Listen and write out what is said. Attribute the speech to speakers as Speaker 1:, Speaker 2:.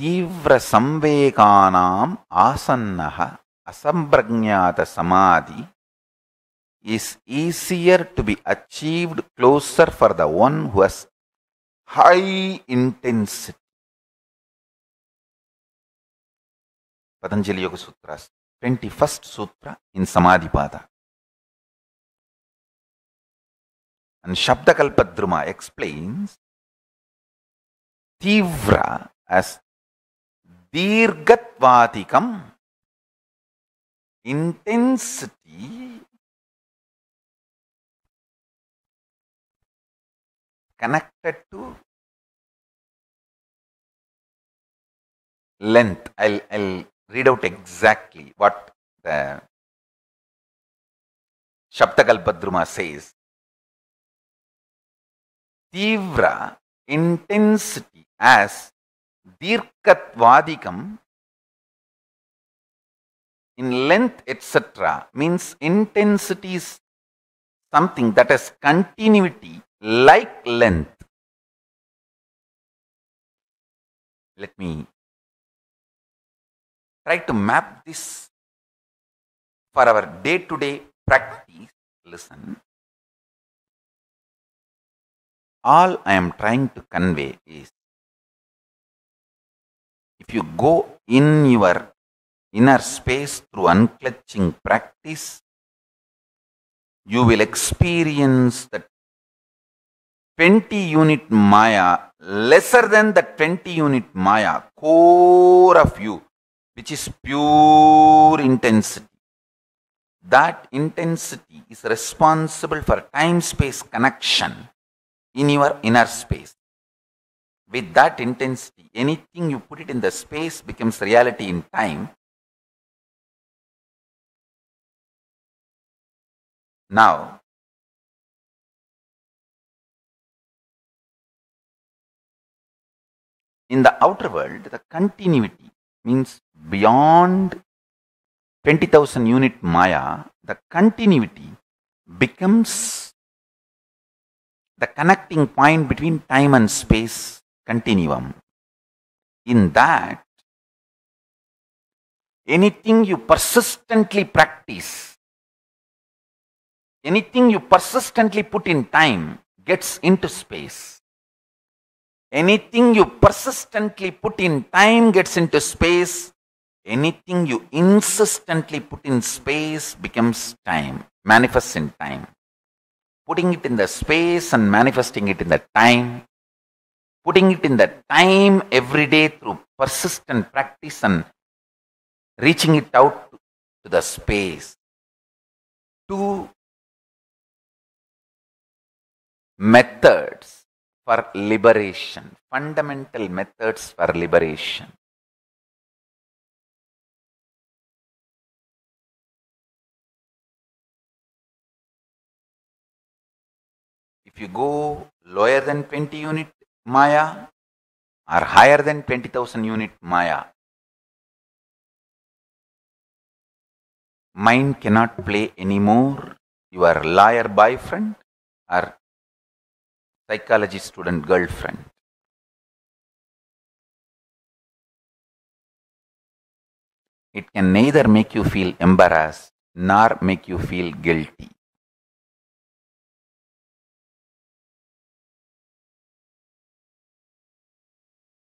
Speaker 1: தீவிர சம்வேகானாம் asannah asamprajnata samadhi is easier to be achieved closer for the one who has high intensity
Speaker 2: Patanjali Yoga Sutra twenty first Sutra in Samadhi Pada And Shabdakalpadruma explains tivra as dirghatvadikam intensity connected to length. I'll, I'll read out exactly what the Shabdakalpadruma says. Tivra intensity as Dirkatvadikam in length,
Speaker 1: etc., means intensity is something that has continuity
Speaker 2: like length. Let me try to map this for our day to day practice. Listen. All I am trying to convey is if you go in your inner space through
Speaker 1: unclutching practice, you will experience the 20 unit Maya, lesser than the 20 unit Maya, core of you, which is pure intensity. That intensity is responsible for time space connection in your inner space with that intensity,
Speaker 2: anything you put it in the space becomes reality in time. Now, in the outer world, the continuity means beyond 20,000
Speaker 1: unit Maya, the continuity becomes the connecting point between time and space continuum.
Speaker 2: In that, anything you persistently practice, anything you persistently put in
Speaker 1: time gets into space. Anything you persistently put in time gets into space. Anything you insistently put in space becomes time, manifests in time. Putting it in the space and manifesting it in the time putting it in the time every
Speaker 2: day through persistent practice and reaching it out to the space two methods for liberation fundamental methods for liberation if you go lower than 20 unit Maya are higher than
Speaker 1: 20,000 unit Maya. Mind cannot play anymore. You are liar boyfriend or
Speaker 2: psychology student girlfriend. It can neither make you feel embarrassed nor make you feel guilty.